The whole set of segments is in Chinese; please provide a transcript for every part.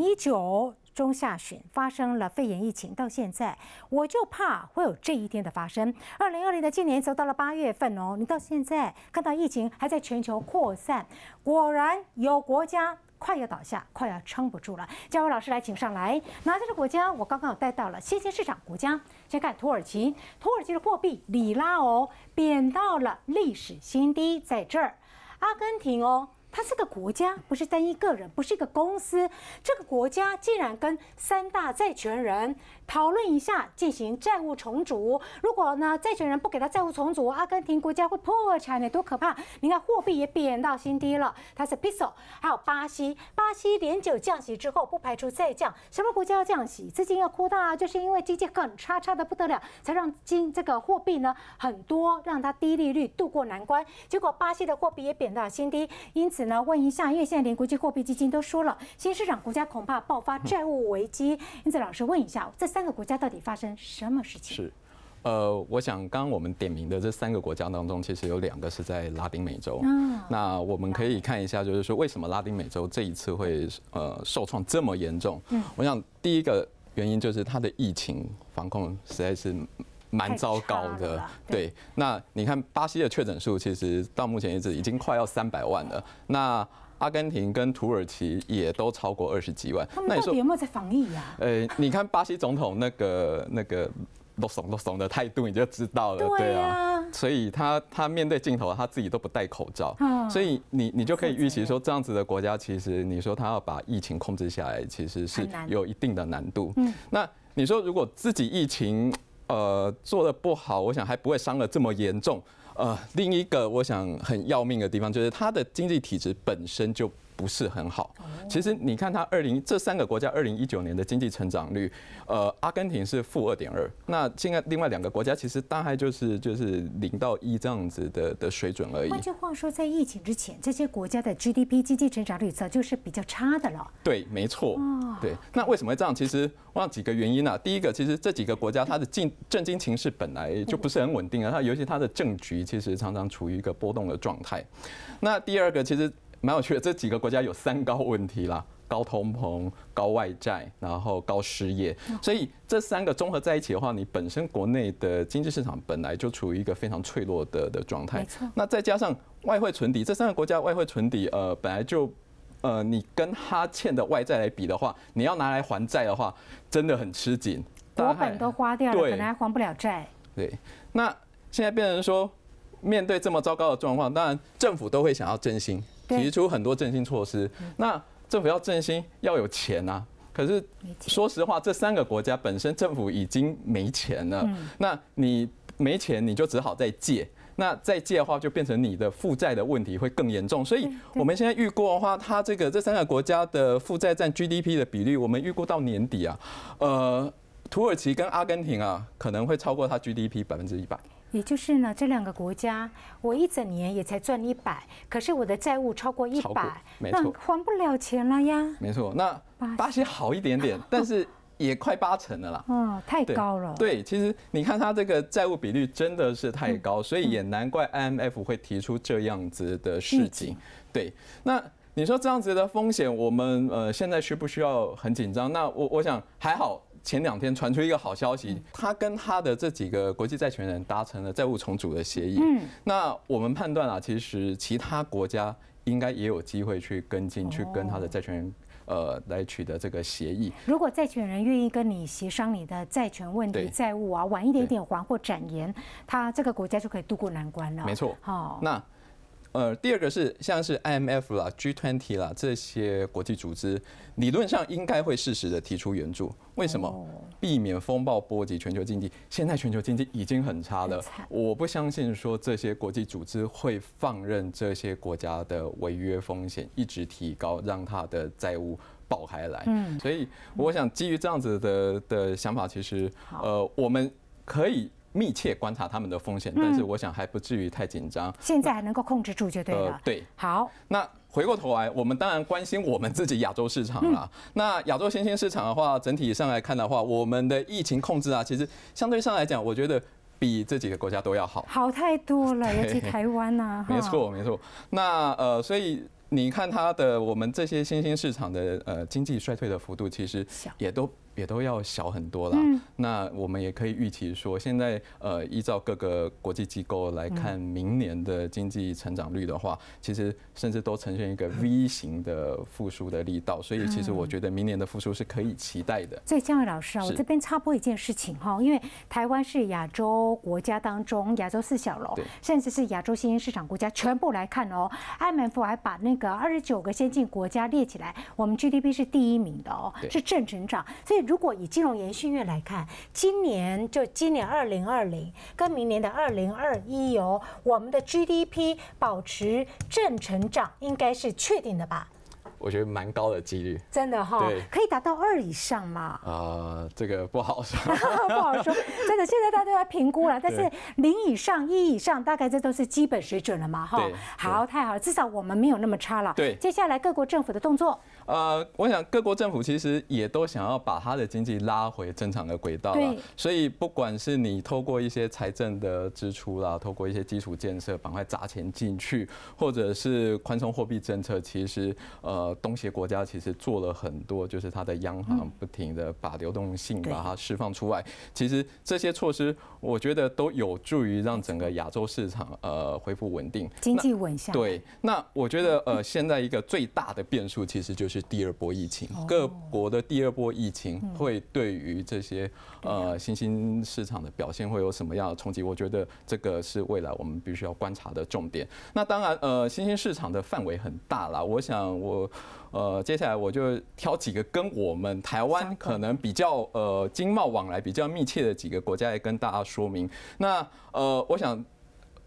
一九中下旬发生了肺炎疫情，到现在我就怕会有这一天的发生。二零二零的今年走到了八月份哦，你到现在看到疫情还在全球扩散，果然有国家快要倒下，快要撑不住了。嘉威老师来请上来，哪些个国家？我刚刚有带到了新兴市场国家。先看土耳其，土耳其的货币里拉哦，贬到了历史新低，在这儿。阿根廷哦。它是个国家，不是单一个人，不是一个公司。这个国家竟然跟三大债权人。讨论一下进行债务重组。如果呢，债权人不给他债务重组，阿根廷国家会破产的，多可怕！你看货币也贬到新低了，它是 Peso，还有巴西，巴西连九降息之后，不排除再降。什么国家要降息？资金要扩大，就是因为经济很差差的不得了，才让金这个货币呢很多，让它低利率渡过难关。结果巴西的货币也贬到新低。因此呢，问一下，因为现在连国际货币基金都说了，新市场国家恐怕爆发债务危机。因此，老师问一下，这。三个国家到底发生什么事情？是，呃，我想刚刚我们点名的这三个国家当中，其实有两个是在拉丁美洲。嗯，那我们可以看一下，就是说为什么拉丁美洲这一次会呃受创这么严重？嗯，我想第一个原因就是它的疫情防控实在是蛮糟糕的。对，那你看巴西的确诊数其实到目前为止已经快要三百万了。那阿根廷跟土耳其也都超过二十几万，那你说有没有在防疫啊？呃，你看巴西总统那个那个都怂都怂的态度，你就知道了，对啊，所以他他面对镜头他自己都不戴口罩，所以你你就可以预期说，这样子的国家其实你说他要把疫情控制下来，其实是有一定的难度。那你说如果自己疫情呃做的不好，我想还不会伤的这么严重。呃，另一个我想很要命的地方就是它的经济体制本身就不是很好。其实你看，它二零这三个国家二零一九年的经济成长率，呃，阿根廷是负二点二，那现在另外两个国家其实大概就是就是零到一这样子的的水准而已。换句话说，在疫情之前，这些国家的 GDP 经济成长率早就是比较差的了。对，没错。对，那为什么会这样？其实有几个原因啊。第一个，其实这几个国家它的政政经情势本来就不是很稳定啊，它尤其它的政局。其实常常处于一个波动的状态。那第二个其实蛮有趣的，这几个国家有三高问题啦：高通膨、高外债，然后高失业。所以这三个综合在一起的话，你本身国内的经济市场本来就处于一个非常脆弱的的状态。没错。那再加上外汇存底，这三个国家外汇存底，呃，本来就呃，你跟他欠的外债来比的话，你要拿来还债的话，真的很吃紧。国本都花掉了，可能还还不了债。对。那现在变成说。面对这么糟糕的状况，当然政府都会想要振兴，提出很多振兴措施。那政府要振兴，要有钱啊。可是说实话，这三个国家本身政府已经没钱了。那你没钱，你就只好再借。那再借的话，就变成你的负债的问题会更严重。所以我们现在预估的话，它这个这三个国家的负债占 GDP 的比率，我们预估到年底啊，呃，土耳其跟阿根廷啊，可能会超过它 GDP 百分之一百。也就是呢，这两个国家，我一整年也才赚一百，可是我的债务超过一百，那还不了钱了呀。没错，那巴西好一点点，但是也快八成的啦。嗯，太高了。对，其实你看它这个债务比率真的是太高，所以也难怪 IMF 会提出这样子的事情。对，那你说这样子的风险，我们呃现在需不需要很紧张？那我我想还好。前两天传出一个好消息，他跟他的这几个国际债权人达成了债务重组的协议。嗯，那我们判断啊，其实其他国家应该也有机会去跟进，去跟他的债权人，呃，来取得这个协议。如果债权人愿意跟你协商你的债权问题、债务啊，晚一点点还或展延，他这个国家就可以渡过难关了。没错，好，那。呃，第二个是像是 IMF 啦、G20 啦这些国际组织，理论上应该会适时的提出援助。为什么？避免风暴波及全球经济。现在全球经济已经很差了，我不相信说这些国际组织会放任这些国家的违约风险一直提高，让它的债务爆开来。嗯，所以我想基于这样子的的想法，其实呃，我们可以。密切观察他们的风险，但是我想还不至于太紧张。现在还能够控制住就对了。对，好。那回过头来，我们当然关心我们自己亚洲市场了。那亚洲新兴市场的话，整体上来看的话，我们的疫情控制啊，其实相对上来讲，我觉得比这几个国家都要好，好太多了，尤其台湾呐。没错，没错。那呃，所以你看它的我们这些新兴市场的呃经济衰退的幅度，其实也都。也都要小很多了。那我们也可以预期说，现在呃，依照各个国际机构来看，明年的经济成长率的话，其实甚至都呈现一个 V 型的复苏的力道。所以，其实我觉得明年的复苏是可以期待的。所以，江伟老师啊，我这边插播一件事情哈，因为台湾是亚洲国家当中，亚洲四小龙，甚至是亚洲新兴市场国家全部来看哦，IMF 还把那个二十九个先进国家列起来，我们 GDP 是第一名的哦，是正成长，所以。如果以金融研续院来看，今年就今年二零二零跟明年的二零二一，有我们的 GDP 保持正成长，应该是确定的吧？我觉得蛮高的几率，真的哈，可以达到二以上嘛？啊，这个不好说，不好说。真的，现在大家都在评估了，但是零以上、一以上，大概这都是基本水准了嘛？哈，好，太好，了，至少我们没有那么差了。对，接下来各国政府的动作，呃，我想各国政府其实也都想要把他的经济拉回正常的轨道了。所以不管是你透过一些财政的支出啦，透过一些基础建设板块砸钱进去，或者是宽松货币政策，其实呃。呃，东协国家其实做了很多，就是它的央行不停的把流动性把它释放出来。其实这些措施，我觉得都有助于让整个亚洲市场呃恢复稳定，经济稳下。对，那我觉得呃现在一个最大的变数其实就是第二波疫情，各国的第二波疫情会对于这些呃新兴市场的表现会有什么样的冲击？我觉得这个是未来我们必须要观察的重点。那当然呃新兴市场的范围很大啦，我想我。呃，接下来我就挑几个跟我们台湾可能比较呃经贸往来比较密切的几个国家来跟大家说明。那呃，我想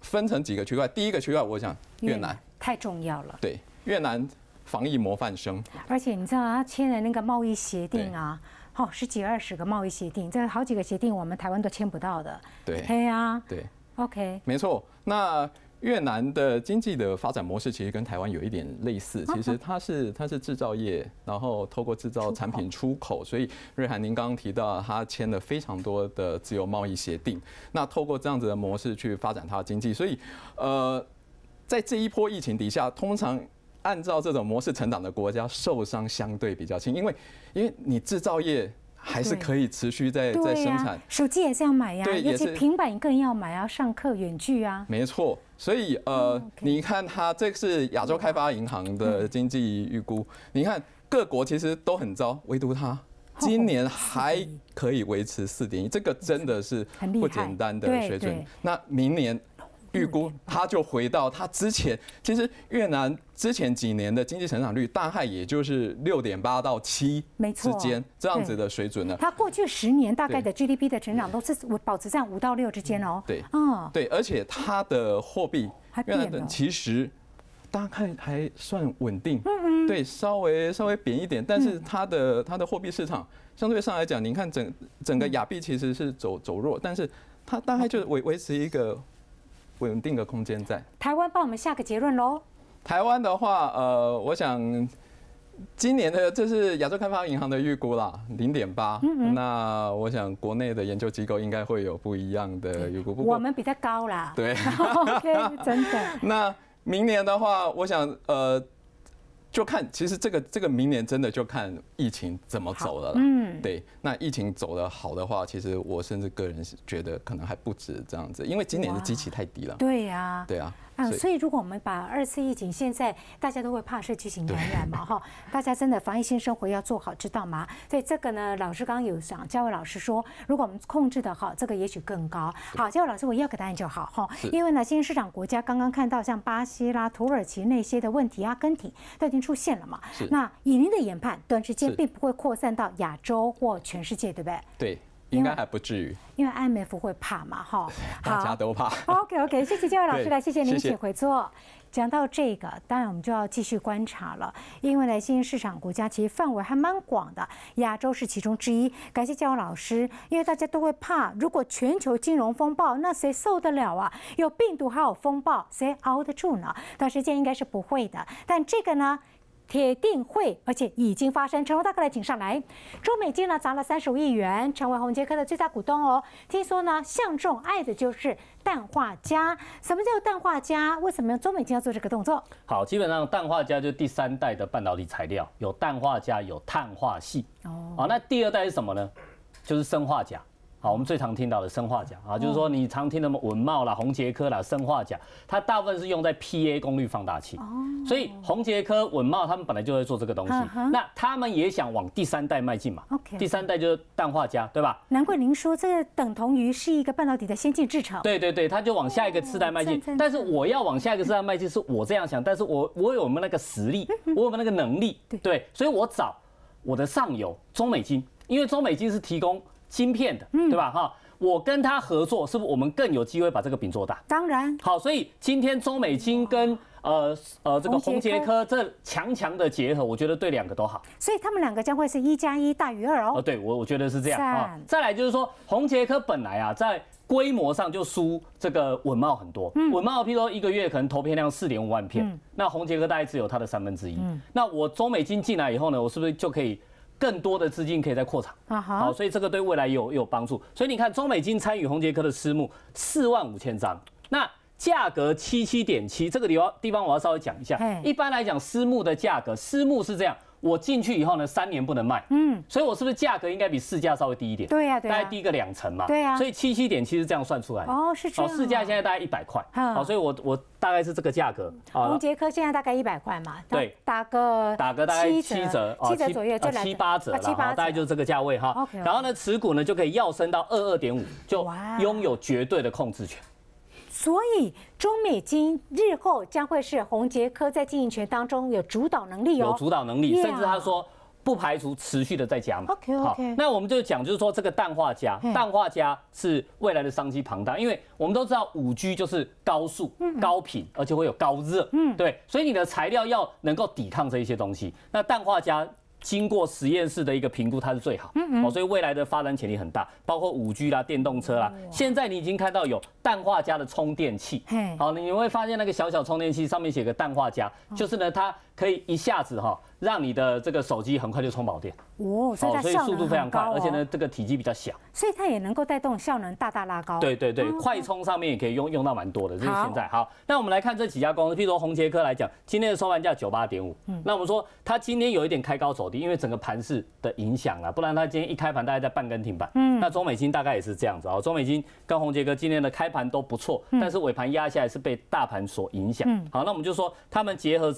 分成几个区块。第一个区块，我想越南太重要了。对，越南防疫模范生，而且你知道他签的那个贸易协定啊，哦，十几二十个贸易协定，这好几个协定我们台湾都签不到的。对，对呀，对，OK，没错，那。越南的经济的发展模式其实跟台湾有一点类似，其实它是它是制造业，然后透过制造产品出口，所以瑞涵您刚刚提到它签了非常多的自由贸易协定，那透过这样子的模式去发展它的经济，所以呃，在这一波疫情底下，通常按照这种模式成长的国家受伤相对比较轻，因为因为你制造业。还是可以持续在在生产，手机也是要买呀，尤其平板更要买啊，上课远距啊。没错，所以呃，你看它，这是亚洲开发银行的经济预估，你看各国其实都很糟，唯独它今年还可以维持四点一，这个真的是很不简单的水准。那明年。预估它就回到它之前，其实越南之前几年的经济成长率大概也就是六点八到七之间这样子的水准呢。它过去十年大概的 GDP 的成长都是保持在五到六之间哦。对，啊，对，而且它的货币越南的其实大概还算稳定，对，稍微稍微贬一点，但是它的它的货币市场相对上来讲，您看整整个亚币其实是走走弱，但是它大概就是维维持一个。稳定的空间在台湾，帮我们下个结论喽。台湾的话，呃，我想今年的这是亚洲开发银行的预估啦，零点八。那我想国内的研究机构应该会有不一样的预估，我们比较高啦。对，真的。那明年的话，我想呃。就看，其实这个这个明年真的就看疫情怎么走了嗯，对。那疫情走的好的话，其实我甚至个人是觉得可能还不止这样子，因为今年的机器太低了。对呀，对啊。嗯，所以如果我们把二次疫情现在大家都会怕是区型感染嘛 哈。大家真的防疫性生活要做好，知道吗？所以这个呢，老师刚刚有讲，教委老师说，如果我们控制的好，这个也许更高。好，教委老师我要个答案就好哈，因为呢，新市场国家刚刚看到像巴西啦、土耳其那些的问题，阿根廷出现了嘛？那以您的研判，短时间并不会扩散到亚洲或全世界，对不对？对。应该还不至于，因为 IMF 会怕嘛，哈，大家都怕。OK OK，谢谢教育老师来，谢谢您请回座。讲到这个，当然我们就要继续观察了，因为呢新兴市场国家其实范围还蛮广的，亚洲是其中之一。感谢教育老师，因为大家都会怕，如果全球金融风暴，那谁受得了啊？有病毒还有风暴，谁熬得住呢？短时间应该是不会的。但这个呢？铁定会，而且已经发生。成龙大哥来请上来，周美金呢砸了三十五亿元，成为鸿杰科的最大股东哦。听说呢，相中爱的就是氮化镓。什么叫氮化镓？为什么周美金要做这个动作？好，基本上氮化镓就是第三代的半导体材料，有氮化镓，有碳化系。哦，好，那第二代是什么呢？就是生化镓。好，我们最常听到的生化镓啊，就是说你常听的稳茂啦、红杰科啦、生化镓，它大部分是用在 PA 功率放大器。哦。所以红杰科、稳茂他们本来就在做这个东西。那他们也想往第三代迈进嘛？OK。第三代就是氮化镓，对吧？难怪您说这等同于是一个半导体的先进制程。对对对，他就往下一个世代迈进。但是我要往下一个世代迈进，是我这样想，但是我我有我们那个实力，我有那个能力。对。所以我找我的上游中美金，因为中美金是提供。晶片的，对吧？哈，我跟他合作，是不是我们更有机会把这个饼做大？当然，好。所以今天周美金跟呃呃这个鸿杰科这强强的结合，我觉得对两个都好。所以他们两个将会是一加一大于二哦。呃，对，我我觉得是这样啊。再来就是说，鸿杰科本来啊在规模上就输这个稳茂很多。嗯，稳茂譬如说一个月可能投片量四点五万片，那鸿杰科大概只有它的三分之一。嗯，那我周美金进来以后呢，我是不是就可以？更多的资金可以在扩场，好，所以这个对未来有有帮助。所以你看，中美金参与宏杰科的私募四万五千张，那价格七七点七，这个地方地方我要稍微讲一下。一般来讲，私募的价格，私募是这样。我进去以后呢，三年不能卖，嗯，所以我是不是价格应该比市价稍微低一点？对呀，对，大概低个两成嘛。对呀，所以七七点七是这样算出来。哦，是这样。哦，市价现在大概一百块，好，所以我我大概是这个价格。啊，吴杰科现在大概一百块嘛。对，打个打个大概七七折，七折左右就七八折了，大概就是这个价位哈。OK。然后呢，持股呢就可以要升到二二点五，就拥有绝对的控制权。所以，中美金日后将会是鸿杰科在经营权当中有主导能力哦，有主导能力，甚至他说不排除持续的在加。OK OK，那我们就讲，就是说这个氮化镓，氮化镓是未来的商机庞大，因为我们都知道五 G 就是高速、高频，而且会有高热，嗯，对，所以你的材料要能够抵抗这一些东西。那氮化镓。经过实验室的一个评估，它是最好，哦，所以未来的发展潜力很大，包括五 G 啦、电动车啦。现在你已经看到有氮化镓的充电器，好，你会发现那个小小充电器上面写个氮化镓，就是呢，它可以一下子哈，让你的这个手机很快就充饱电。哦，所以所以速度非常快，而且呢，这个体积比较小，所以它也能够带动效能大大拉高。对对对，快充上面也可以用用到蛮多的。是现在好，那我们来看这几家公司，譬如说红杰科来讲，今天的收盘价九八点五。嗯，那我们说它今天有一点开高走低，因为整个盘势的影响啊，不然它今天一开盘大概在半根停板。嗯，那中美金大概也是这样子啊，中美金跟红杰科今天的开盘都不错，但是尾盘压下来是被大盘所影响。嗯，好，那我们就说他们结合。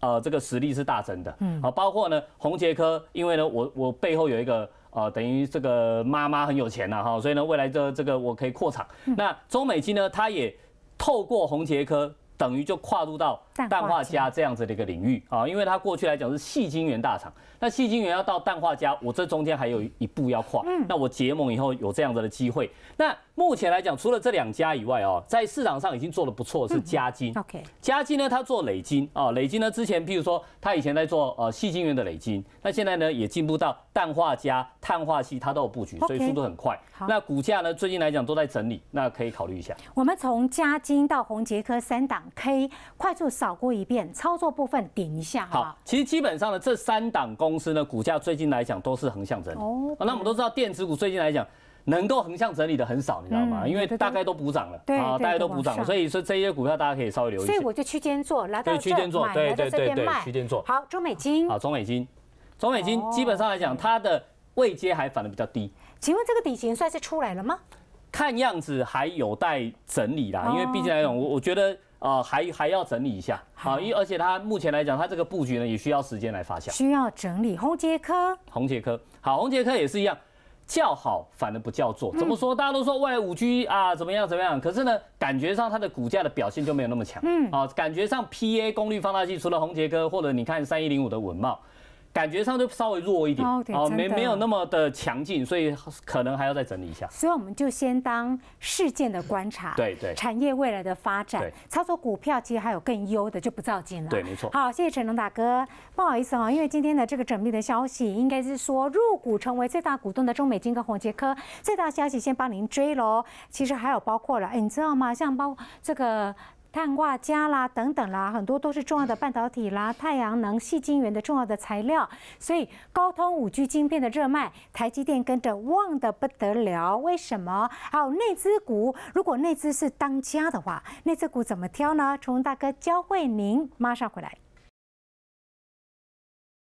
呃，这个实力是大增的，嗯，好，包括呢，红杰科，因为呢，我我背后有一个呃，等于这个妈妈很有钱呐，哈，所以呢，未来这这个我可以扩厂。那中美金呢，它也透过红杰科。等于就跨入到氮化镓这样子的一个领域啊，因为它过去来讲是细晶圆大厂，那细晶圆要到氮化镓，我这中间还有一步要跨，那我结盟以后有这样子的机会。那目前来讲，除了这两家以外啊，在市场上已经做的不错是嘉金。OK，嘉金呢，它做磊金啊，磊金呢之前譬如说它以前在做呃细晶圆的磊金，那现在呢也进步到氮化镓、碳化系它都有布局，所以速度很快。那股价呢最近来讲都在整理，那可以考虑一下。我们从嘉金到宏杰科三档。K 快速扫过一遍，操作部分点一下好，其实基本上呢，这三档公司呢，股价最近来讲都是横向整理。哦，那我们都知道，电子股最近来讲，能够横向整理的很少，你知道吗？因为大概都补涨了，啊，大概都补涨，所以说这些股票大家可以稍微留意。所以我就区间做，来到区间做，对对对对，区间做。好，中美金，好，中美金，中美金基本上来讲，它的位阶还反的比较低。请问这个底型算是出来了吗？看样子还有待整理啦，因为毕竟来讲，我我觉得。啊，还还要整理一下，好，因而且它目前来讲，它这个布局呢也需要时间来发酵，需要整理。红杰科，红杰科，好，红杰科也是一样，叫好反而不叫做。怎么说？大家都说未来五 G 啊，怎么样怎么样？可是呢，感觉上它的股价的表现就没有那么强，嗯，啊，感觉上 PA 功率放大器除了红杰科，或者你看三一零五的稳茂。感觉上就稍微弱一点哦，没没有那么的强劲，所以可能还要再整理一下。所以我们就先当事件的观察，对对，产业未来的发展，操作股票其实还有更优的，就不照进了。对，没错。好，谢谢陈龙大哥，不好意思哦，因为今天的这个整理的消息应该是说入股成为最大股东的中美金跟宏杰科，最大消息先帮您追喽。其实还有包括了，哎，你知道吗？像包这个。碳化镓啦，等等啦，很多都是重要的半导体啦，太阳能细晶元的重要的材料。所以高通五 G 晶片的热卖，台积电跟着旺的不得了。为什么？还有内资股，如果内资是当家的话，内资股怎么挑呢？崇大哥教会您，马上回来。